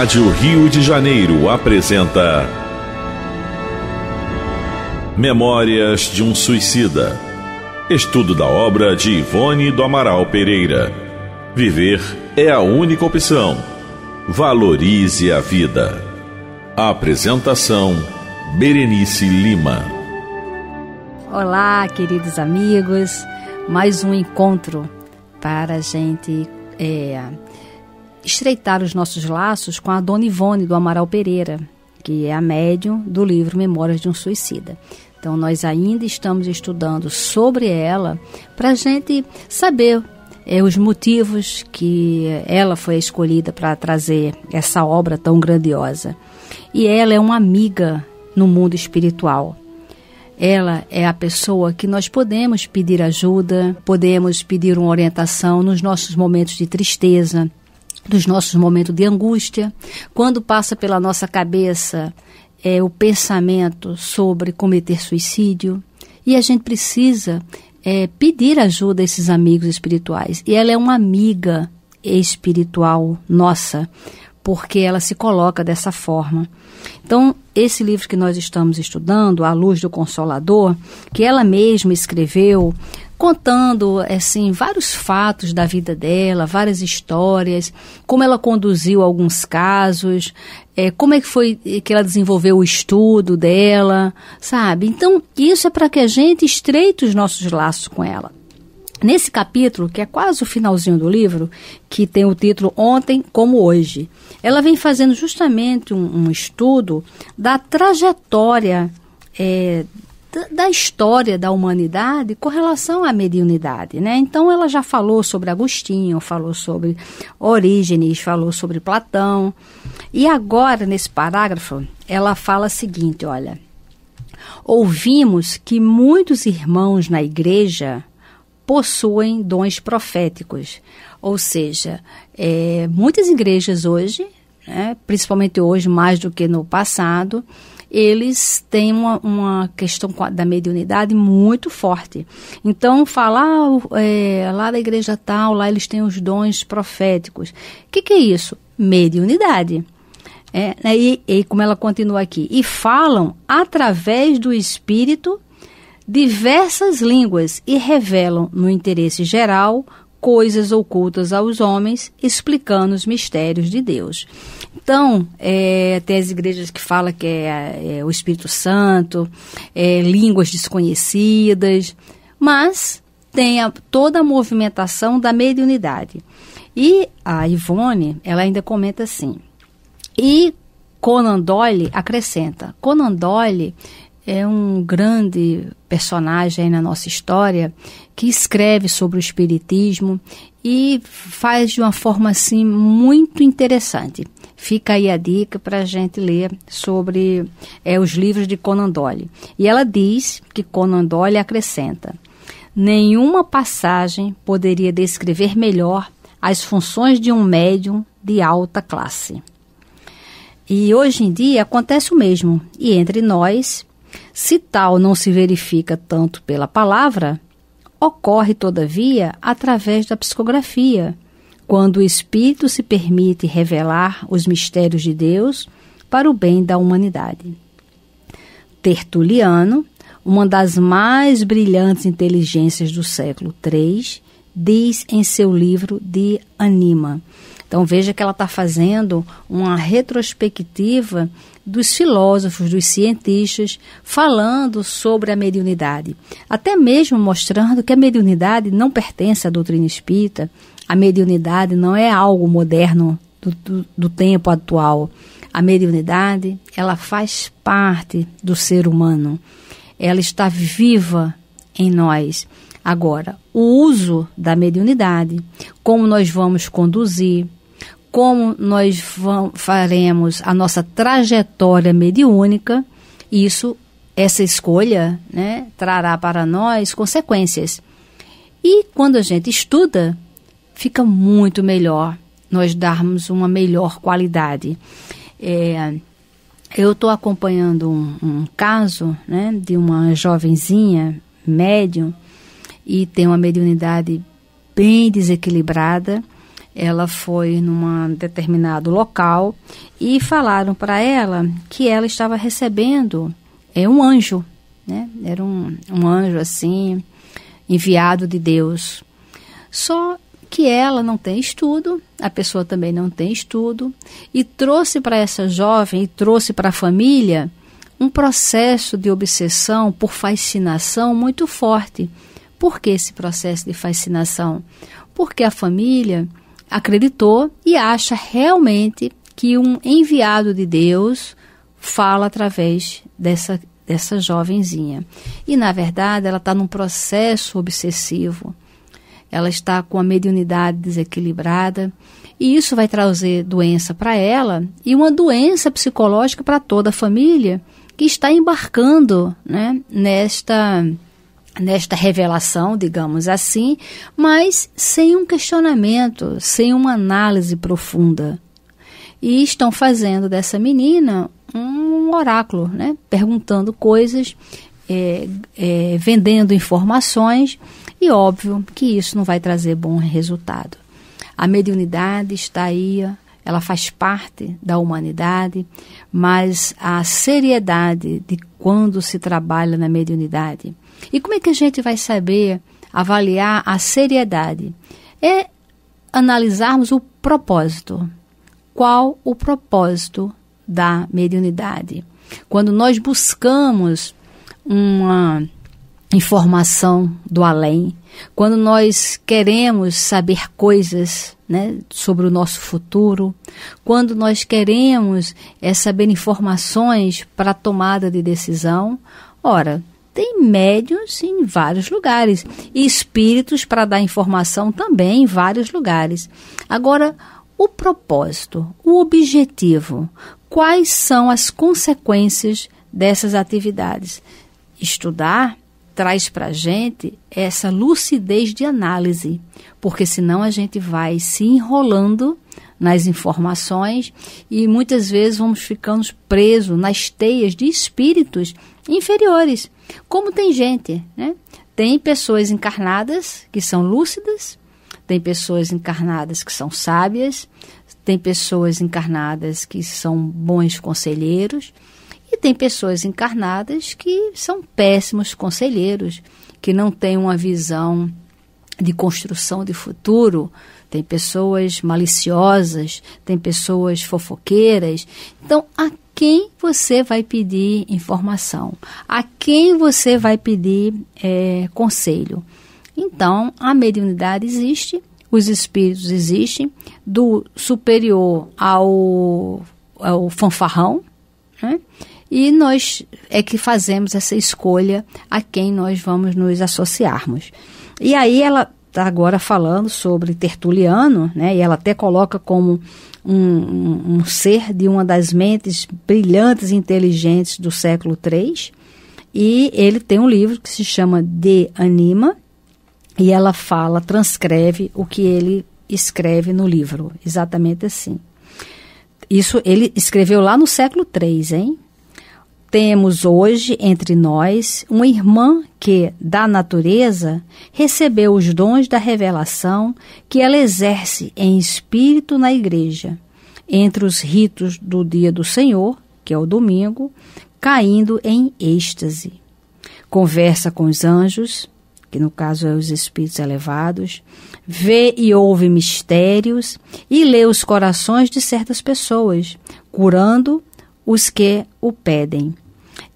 Rádio Rio de Janeiro apresenta Memórias de um Suicida. Estudo da obra de Ivone do Amaral Pereira. Viver é a única opção. Valorize a vida. A apresentação Berenice Lima. Olá, queridos amigos. Mais um encontro para a gente é, estreitar os nossos laços com a Dona Ivone do Amaral Pereira, que é a médium do livro Memórias de um Suicida. Então, nós ainda estamos estudando sobre ela para a gente saber é, os motivos que ela foi escolhida para trazer essa obra tão grandiosa. E ela é uma amiga no mundo espiritual. Ela é a pessoa que nós podemos pedir ajuda, podemos pedir uma orientação nos nossos momentos de tristeza, dos nossos momentos de angústia, quando passa pela nossa cabeça é, o pensamento sobre cometer suicídio, e a gente precisa é, pedir ajuda a esses amigos espirituais. E ela é uma amiga espiritual nossa, porque ela se coloca dessa forma. Então, esse livro que nós estamos estudando, A Luz do Consolador, que ela mesma escreveu, contando assim vários fatos da vida dela, várias histórias, como ela conduziu alguns casos, é, como é que foi que ela desenvolveu o estudo dela, sabe? Então, isso é para que a gente estreite os nossos laços com ela. Nesse capítulo, que é quase o finalzinho do livro, que tem o título Ontem como Hoje, ela vem fazendo justamente um, um estudo da trajetória é, da história da humanidade com relação à mediunidade, né? Então ela já falou sobre Agostinho, falou sobre Orígenes, falou sobre Platão. E agora nesse parágrafo, ela fala o seguinte, olha: Ouvimos que muitos irmãos na igreja possuem dons proféticos. Ou seja, é, muitas igrejas hoje, né, principalmente hoje mais do que no passado, eles têm uma, uma, questão da mediunidade muito forte. Então, falar ah, é, lá da igreja tal, lá eles têm os dons proféticos. O que, que, é isso? Mediunidade. É, né, e, e como ela continua aqui, e falam através do Espírito diversas línguas e revelam, no interesse geral, coisas ocultas aos homens, explicando os mistérios de Deus. Então, é, tem as igrejas que falam que é, é o Espírito Santo, é, línguas desconhecidas, mas tem a, toda a movimentação da mediunidade. E a Ivone, ela ainda comenta assim, e Conan Doyle acrescenta, Conan Doyle é um grande personagem na nossa história que escreve sobre o espiritismo e faz de uma forma assim muito interessante. Fica aí a dica para a gente ler sobre é, os livros de Conan Doyle. E ela diz que Conan Doyle acrescenta: nenhuma passagem poderia descrever melhor as funções de um médium de alta classe. E hoje em dia acontece o mesmo. E entre nós, se tal não se verifica tanto pela palavra, ocorre, todavia, através da psicografia, quando o Espírito se permite revelar os mistérios de Deus para o bem da humanidade. Tertuliano, uma das mais brilhantes inteligências do século III, diz em seu livro De Anima. Então veja que ela está fazendo uma retrospectiva dos filósofos, dos cientistas, falando sobre a mediunidade, até mesmo mostrando que a mediunidade não pertence à doutrina espírita, a mediunidade não é algo moderno do, do, do tempo atual. A mediunidade, ela faz parte do ser humano. Ela está viva em nós. Agora, o uso da mediunidade, como nós vamos conduzir, como nós faremos a nossa trajetória mediúnica, isso, essa escolha, né, trará para nós consequências. E quando a gente estuda, fica muito melhor nós darmos uma melhor qualidade. É, eu estou acompanhando um, um, caso né, de uma jovenzinha médium e tem uma mediunidade bem desequilibrada ela foi num determinado local e falaram para ela que ela estava recebendo é, um anjo, né? Era um, um anjo assim, enviado de Deus. Só que ela não tem estudo, a pessoa também não tem estudo, e trouxe para essa jovem, e trouxe para a família, um processo de obsessão por fascinação muito forte. Por que esse processo de fascinação? Porque a família acreditou e acha realmente que um enviado de Deus fala através dessa, dessa jovenzinha. E, na verdade, ela está num processo obsessivo, ela está com a mediunidade desequilibrada, e isso vai trazer doença para ela e uma doença psicológica para toda a família que está embarcando né, nesta nesta revelação, digamos assim, mas sem um questionamento, sem uma análise profunda. E estão fazendo dessa menina um oráculo, né? perguntando coisas, é, é, vendendo informações, e óbvio que isso não vai trazer bom resultado. A mediunidade está aí, ela faz parte da humanidade, mas a seriedade de quando se trabalha na mediunidade, e como é que a gente vai saber avaliar a seriedade? É analisarmos o propósito. Qual o propósito da mediunidade? Quando nós buscamos uma informação do além, quando nós queremos saber coisas né, sobre o nosso futuro, quando nós queremos é, saber informações para tomada de decisão, ora, tem médiuns em vários lugares e espíritos para dar informação também em vários lugares. Agora, o propósito, o objetivo, quais são as consequências dessas atividades? Estudar traz para a gente essa lucidez de análise, porque senão a gente vai se enrolando nas informações e muitas vezes vamos ficando presos nas teias de espíritos inferiores como tem gente, né? Tem pessoas encarnadas que são lúcidas, tem pessoas encarnadas que são sábias, tem pessoas encarnadas que são bons conselheiros e tem pessoas encarnadas que são péssimos conselheiros, que não têm uma visão de construção de futuro, tem pessoas maliciosas, tem pessoas fofoqueiras. Então, a quem você vai pedir informação, a quem você vai pedir é, conselho. Então, a mediunidade existe, os espíritos existem, do superior ao, ao fanfarrão, né? e nós é que fazemos essa escolha a quem nós vamos nos associarmos. E aí ela está agora falando sobre Tertuliano, né? E ela até coloca como um, um, um ser de uma das mentes brilhantes e inteligentes do século III. E ele tem um livro que se chama De Anima, e ela fala, transcreve o que ele escreve no livro, exatamente assim. Isso ele escreveu lá no século III, hein? temos hoje entre nós uma irmã que, da natureza, recebeu os dons da revelação que ela exerce em espírito na igreja, entre os ritos do dia do Senhor, que é o domingo, caindo em êxtase. Conversa com os anjos, que no caso é os espíritos elevados, vê e ouve mistérios e lê os corações de certas pessoas, curando os que o pedem.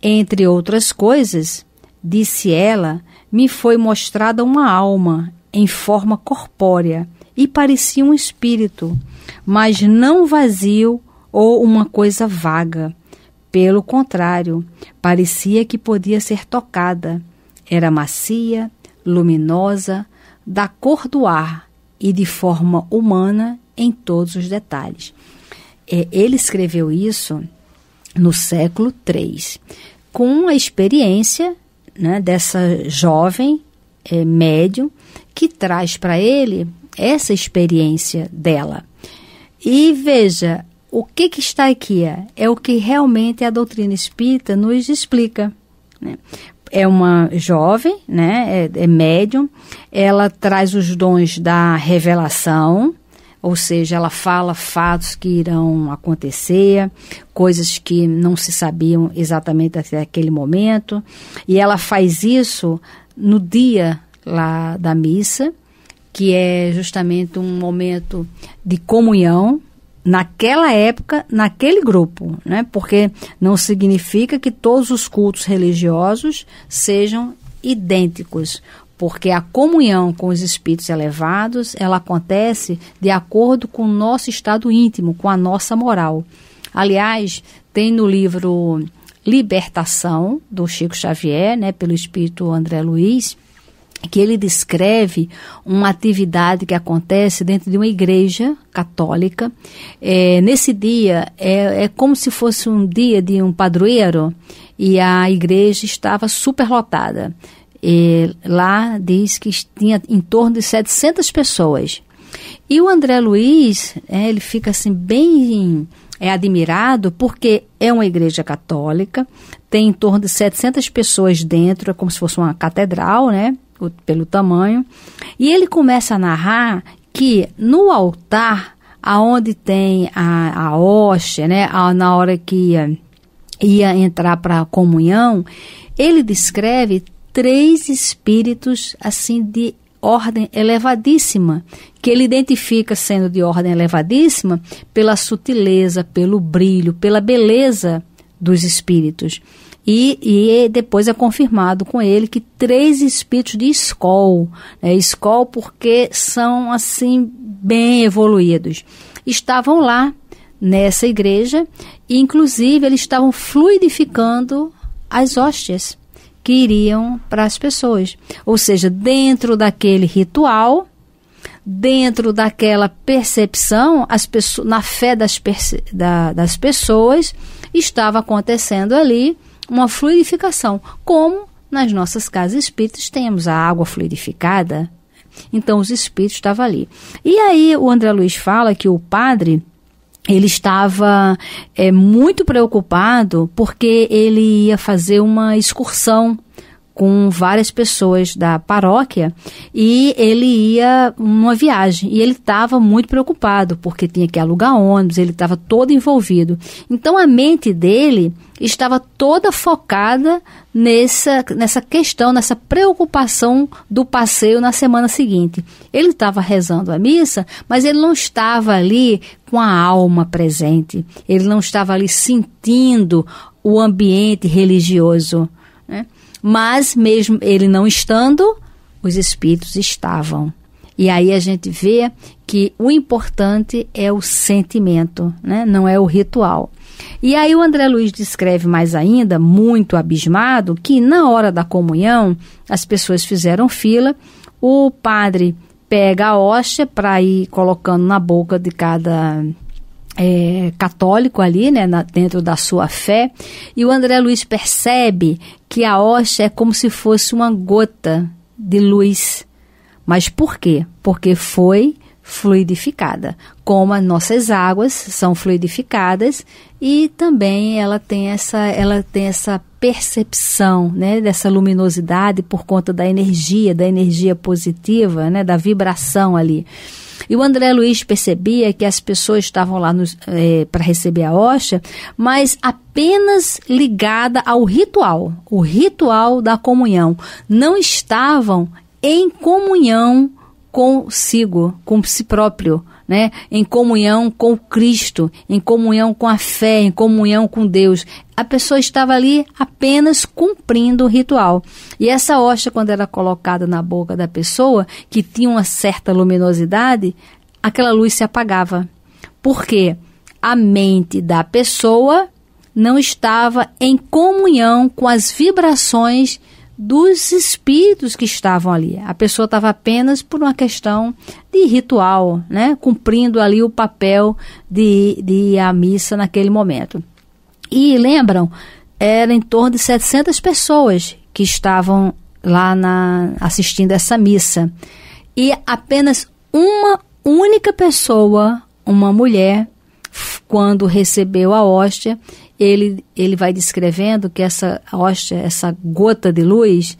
Entre outras coisas, disse ela, me foi mostrada uma alma em forma corpórea e parecia um espírito, mas não vazio ou uma coisa vaga. Pelo contrário, parecia que podia ser tocada. Era macia, luminosa, da cor do ar e de forma humana em todos os detalhes. É, ele escreveu isso no século III com a experiência né, dessa jovem é, médium que traz para ele essa experiência dela. E veja, o que, que está aqui é, é o que realmente a doutrina espírita nos explica. Né? É uma jovem, né, é, é médium, ela traz os dons da revelação, ou seja, ela fala fatos que irão acontecer, coisas que não se sabiam exatamente até aquele momento, e ela faz isso no dia lá da missa, que é justamente um momento de comunhão naquela época, naquele grupo, né? Porque não significa que todos os cultos religiosos sejam idênticos porque a comunhão com os espíritos elevados, ela acontece de acordo com o nosso estado íntimo, com a nossa moral. Aliás, tem no livro Libertação do Chico Xavier, né, pelo espírito André Luiz, que ele descreve uma atividade que acontece dentro de uma igreja católica. É, nesse dia, é, é como se fosse um dia de um padroeiro e a igreja estava superlotada. E lá diz que tinha em torno de 700 pessoas. E o André Luiz, é, ele fica assim bem é admirado porque é uma igreja católica, tem em torno de 700 pessoas dentro, é como se fosse uma catedral, né? Pelo tamanho. E ele começa a narrar que no altar, aonde tem a, a né? A, na hora que ia, ia entrar para a comunhão, ele descreve três espíritos assim de ordem elevadíssima, que ele identifica sendo de ordem elevadíssima pela sutileza, pelo brilho, pela beleza dos espíritos. E, e depois é confirmado com ele que três espíritos de escol, né, escol porque são assim bem evoluídos, estavam lá nessa igreja e inclusive eles estavam fluidificando as hóstias que iriam para as pessoas. Ou seja, dentro daquele ritual, dentro daquela percepção, pessoas, na fé das, da, das pessoas, estava acontecendo ali uma fluidificação, como nas nossas casas espíritas temos a água fluidificada. Então, os espíritos estavam ali. E aí, o André Luiz fala que o padre ele estava é, muito preocupado porque ele ia fazer uma excursão com várias pessoas da paróquia e ele ia numa viagem e ele estava muito preocupado porque tinha que alugar ônibus, ele estava todo envolvido. Então a mente dele estava toda focada nessa, nessa questão, nessa preocupação do passeio na semana seguinte. Ele estava rezando a missa, mas ele não estava ali com a alma presente, ele não estava ali sentindo o ambiente religioso. Né? Mas, mesmo ele não estando, os espíritos estavam. E aí a gente vê que o importante é o sentimento, né? não é o ritual. E aí o André Luiz descreve mais ainda, muito abismado, que na hora da comunhão as pessoas fizeram fila, o padre pega a hóstia para ir colocando na boca de cada é, católico ali, né, na, dentro da sua fé, e o André Luiz percebe que a hoxa é como se fosse uma gota de luz. Mas por quê? Porque foi fluidificada, como as nossas águas são fluidificadas e também ela tem essa ela tem essa percepção, né, dessa luminosidade por conta da energia, da energia positiva, né, da vibração ali. E o André Luiz percebia que as pessoas estavam lá é, eh, para receber a hostia, mas apenas ligada ao ritual, o ritual da comunhão. Não estavam em comunhão consigo, com si próprio né, em comunhão com Cristo, em comunhão com a fé, em comunhão com Deus. A pessoa estava ali apenas cumprindo o ritual. E essa hóstia, quando era colocada na boca da pessoa, que tinha uma certa luminosidade, aquela luz se apagava. Por quê? A mente da pessoa não estava em comunhão com as vibrações dos espíritos que estavam ali. A pessoa estava apenas por uma questão de ritual, né? Cumprindo ali o papel de, de a missa naquele momento. E lembram, era em torno de 700 pessoas que estavam lá na, assistindo essa missa. E apenas uma única pessoa, uma mulher, quando recebeu a hóstia, ele, ele vai descrevendo que essa hóstia, essa gota de luz,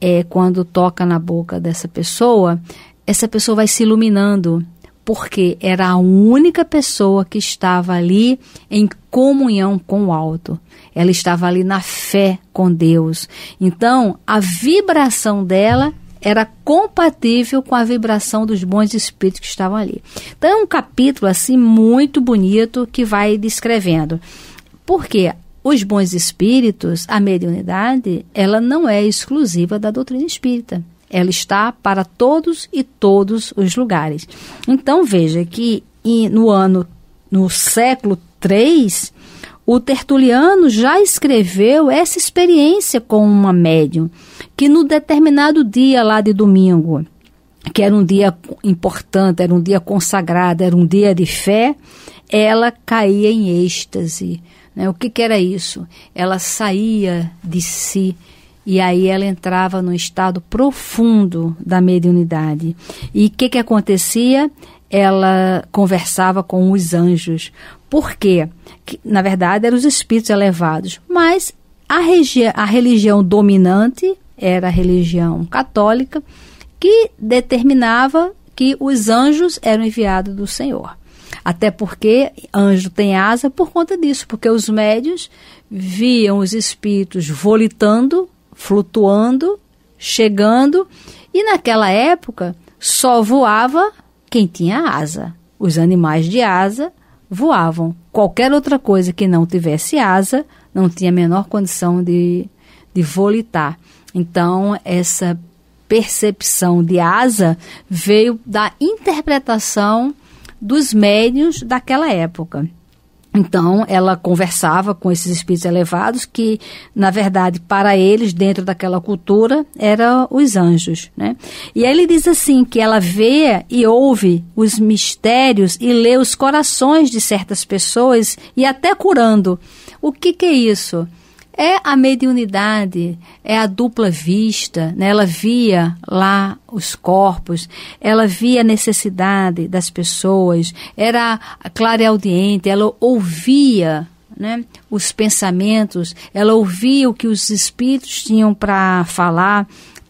é, quando toca na boca dessa pessoa, essa pessoa vai se iluminando, porque era a única pessoa que estava ali em comunhão com o alto. Ela estava ali na fé com Deus. Então, a vibração dela era compatível com a vibração dos bons espíritos que estavam ali. Então, é um capítulo assim muito bonito que vai descrevendo. Porque os bons espíritos, a mediunidade, ela não é exclusiva da doutrina espírita ela está para todos e todos os lugares. Então veja que no ano, no século III, o Tertuliano já escreveu essa experiência com uma médium, que no determinado dia lá de domingo, que era um dia importante, era um dia consagrado, era um dia de fé, ela caía em êxtase. Né? O que, que era isso? Ela saía de si e aí ela entrava num estado profundo da mediunidade. E o que, que acontecia? Ela conversava com os anjos. Por quê? Que, na verdade, eram os espíritos elevados. Mas a, a religião dominante era a religião católica, que determinava que os anjos eram enviados do Senhor. Até porque anjo tem asa por conta disso, porque os médios viam os espíritos volitando flutuando, chegando, e naquela época só voava quem tinha asa. Os animais de asa voavam. Qualquer outra coisa que não tivesse asa não tinha a menor condição de, de volitar. Então, essa percepção de asa veio da interpretação dos médios daquela época. Então, ela conversava com esses espíritos elevados que, na verdade, para eles, dentro daquela cultura, eram os anjos, né? E aí ele diz assim que ela vê e ouve os mistérios e lê os corações de certas pessoas e até curando. O que que é isso? é a mediunidade, é a dupla vista. Né? Ela via lá os corpos, ela via a necessidade das pessoas, era clareaudiente, ela ouvia né, os pensamentos, ela ouvia o que os espíritos tinham para falar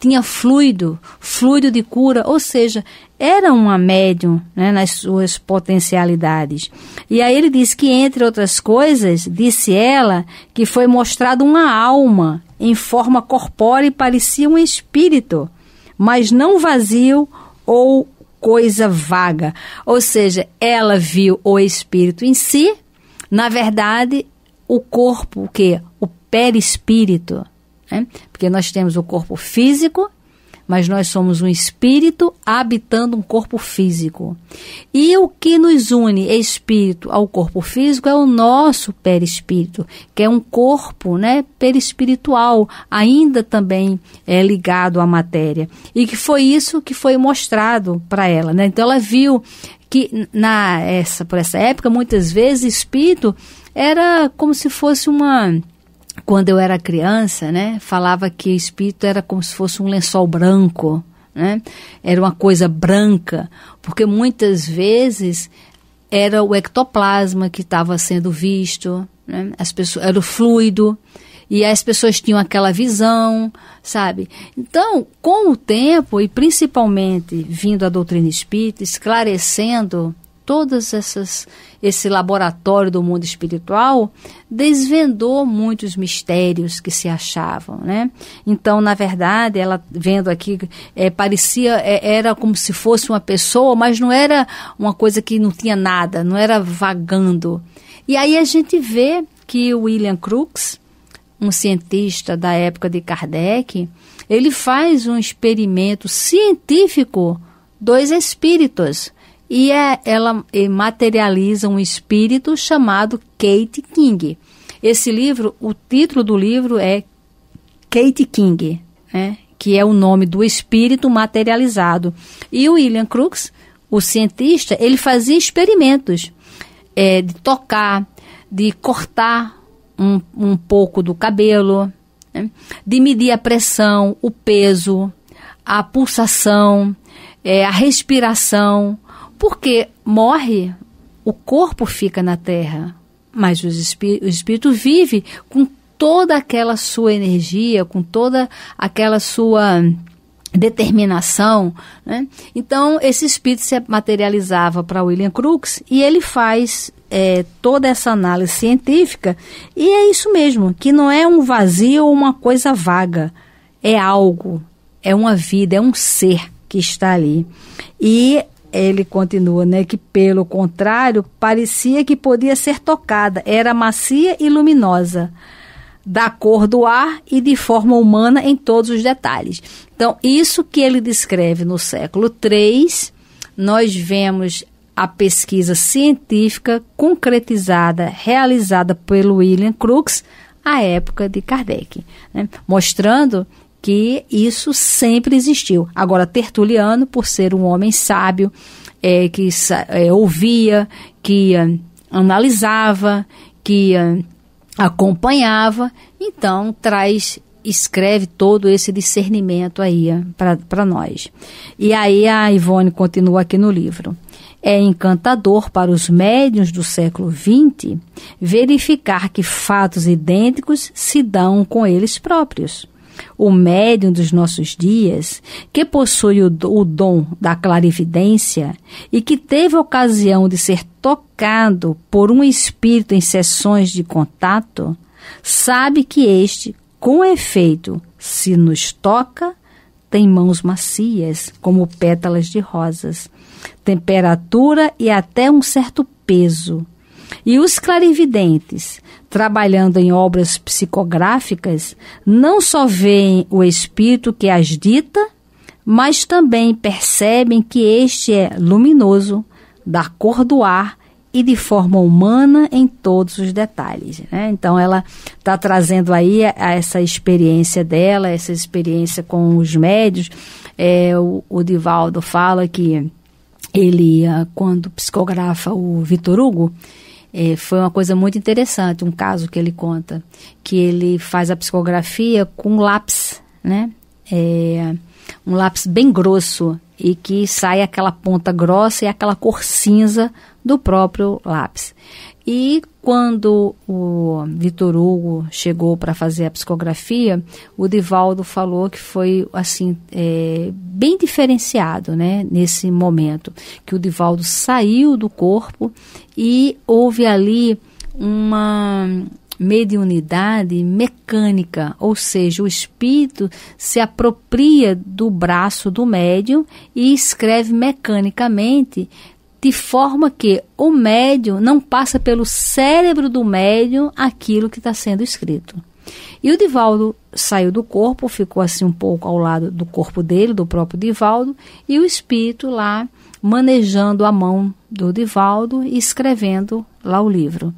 tinha fluido, fluido de cura, ou seja, era uma médium né, nas suas potencialidades. E aí ele disse que, entre outras coisas, disse ela que foi mostrada uma alma em forma corpórea e parecia um espírito, mas não vazio ou coisa vaga. Ou seja, ela viu o espírito em si, na verdade, o corpo, o que? O perispírito né? Porque nós temos o corpo físico, mas nós somos um espírito habitando um corpo físico. E o que nos une espírito ao corpo físico é o nosso perispírito, que é um corpo né, perispiritual, ainda também é ligado à matéria. E que foi isso que foi mostrado para ela. Né? Então ela viu que na essa por essa época muitas vezes espírito era como se fosse uma quando eu era criança, né, falava que espírito era como se fosse um lençol branco, né? Era uma coisa branca, porque muitas vezes era o ectoplasma que estava sendo visto, né? As pessoas, era o fluido e as pessoas tinham aquela visão, sabe? Então, com o tempo e principalmente vindo a doutrina espírita esclarecendo todas essas esse laboratório do mundo espiritual desvendou muitos mistérios que se achavam, né? Então, na verdade, ela vendo aqui é, parecia é, era como se fosse uma pessoa, mas não era uma coisa que não tinha nada, não era vagando. E aí a gente vê que o William Crookes, um cientista da época de Kardec, ele faz um experimento científico dois espíritos e é, ela materializa um espírito chamado Kate King. Esse livro, o título do livro é Kate King, né? que é o nome do espírito materializado. E o William Crookes, o cientista, ele fazia experimentos é, de tocar, de cortar um, um pouco do cabelo, né? de medir a pressão, o peso, a pulsação, é, a respiração, porque morre, o corpo fica na terra, mas o espírito, o espírito vive com toda aquela sua energia, com toda aquela sua determinação. Né? Então, esse espírito se materializava para William Crookes e ele faz é, toda essa análise científica e é isso mesmo, que não é um vazio ou uma coisa vaga, é algo, é uma vida, é um ser que está ali. E ele continua, né, que pelo contrário, parecia que podia ser tocada, era macia e luminosa, da cor do ar e de forma humana em todos os detalhes. Então, isso que ele descreve no século III, nós vemos a pesquisa científica concretizada, realizada pelo William Crookes à época de Kardec, né, mostrando que isso sempre existiu. Agora, Tertuliano, por ser um homem sábio, é, que é, ouvia, que é, analisava, que é, acompanhava, então traz escreve todo esse discernimento aí é, para nós. E aí a Ivone continua aqui no livro. É encantador para os médiuns do século XX verificar que fatos idênticos se dão com eles próprios o médium dos nossos dias, que possui o, o dom da clarividência e que teve ocasião de ser tocado por um espírito em sessões de contato, sabe que este, com efeito, se nos toca, tem mãos macias, como pétalas de rosas, temperatura e até um certo peso e os clarividentes, trabalhando em obras psicográficas, não só veem o espírito que as dita, mas também percebem que este é luminoso, da cor do ar e de forma humana em todos os detalhes. Né? Então, ela está trazendo aí a, a essa experiência dela, essa experiência com os médios. É, o, o Divaldo fala que ele, ah, quando psicografa o Vitor Hugo, é, foi uma coisa muito interessante, um caso que ele conta, que ele faz a psicografia com lápis, né? É, um lápis bem grosso e que sai aquela ponta grossa e aquela cor cinza do próprio lápis. E quando o Vitor Hugo chegou para fazer a psicografia, o Divaldo falou que foi assim é, bem diferenciado, né? Nesse momento que o Divaldo saiu do corpo e houve ali uma mediunidade mecânica, ou seja, o espírito se apropria do braço do médium e escreve mecanicamente de forma que o médium não passa pelo cérebro do médium aquilo que está sendo escrito. E o Divaldo saiu do corpo, ficou assim um pouco ao lado do corpo dele, do próprio Divaldo, e o espírito lá manejando a mão do Divaldo e escrevendo lá o livro.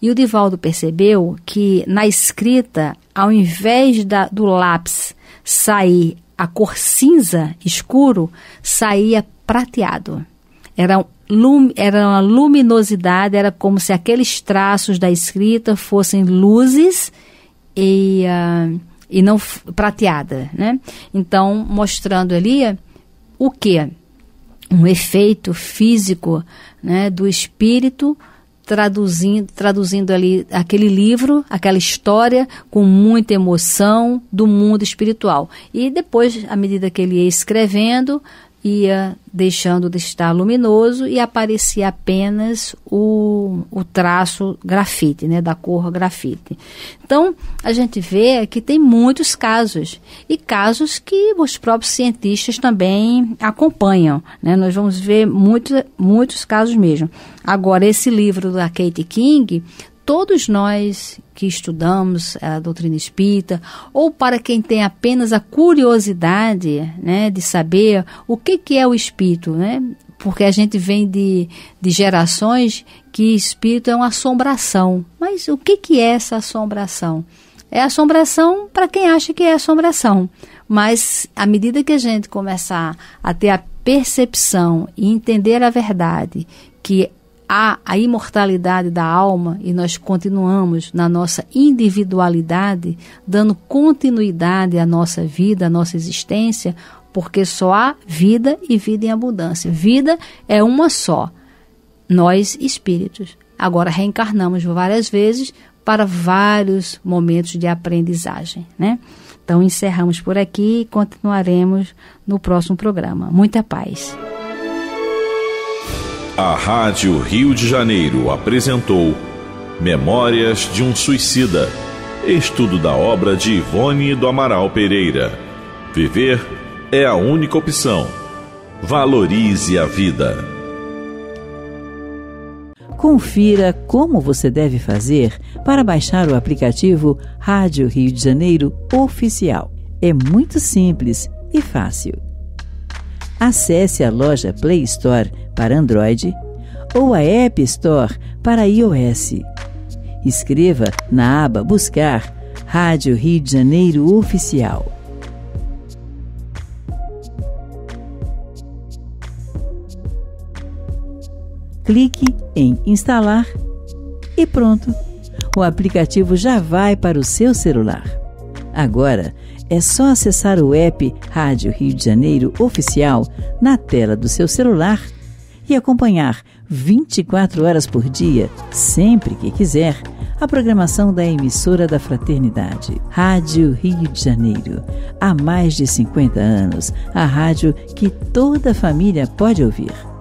E o Divaldo percebeu que na escrita, ao invés da, do lápis sair a cor cinza escuro, saía prateado. Era lum, era uma luminosidade, era como se aqueles traços da escrita fossem luzes e, uh, e não prateada, né? Então, mostrando ali o que? Um efeito físico né, do espírito traduzindo, traduzindo ali aquele livro, aquela história com muita emoção do mundo espiritual. E depois, à medida que ele ia escrevendo, ia deixando de estar luminoso e aparecia apenas o, o traço grafite, né, da cor grafite. Então, a gente vê que tem muitos casos e casos que os próprios cientistas também acompanham, né? Nós vamos ver muitos muitos casos mesmo. Agora esse livro da Kate King, todos nós que estudamos a doutrina espírita, ou para quem tem apenas a curiosidade né, de saber o que, que é o espírito, né? porque a gente vem de, de gerações que espírito é uma assombração. Mas o que, que é essa assombração? É assombração para quem acha que é assombração. Mas à medida que a gente começar a ter a percepção e entender a verdade que há a imortalidade da alma e nós continuamos na nossa individualidade, dando continuidade à nossa vida, à nossa existência, porque só há vida e vida em abundância. Vida é uma só, nós espíritos. Agora reencarnamos várias vezes para vários momentos de aprendizagem, né? Então encerramos por aqui e continuaremos no próximo programa. Muita paz. A Rádio Rio de Janeiro apresentou Memórias de um Suicida. Estudo da obra de Ivone do Amaral Pereira. Viver é a única opção. Valorize a vida. Confira como você deve fazer para baixar o aplicativo Rádio Rio de Janeiro Oficial. É muito simples e fácil acesse a loja Play Store para Android ou a App Store para iOS. Escreva na aba Buscar Rádio Rio de Janeiro Oficial. Clique em Instalar e pronto! O aplicativo já vai para o seu celular. Agora, é só acessar o app Rádio Rio de Janeiro Oficial na tela do seu celular e acompanhar 24 horas por dia, sempre que quiser, a programação da emissora da Fraternidade. Rádio Rio de Janeiro. Há mais de 50 anos, a rádio que toda família pode ouvir.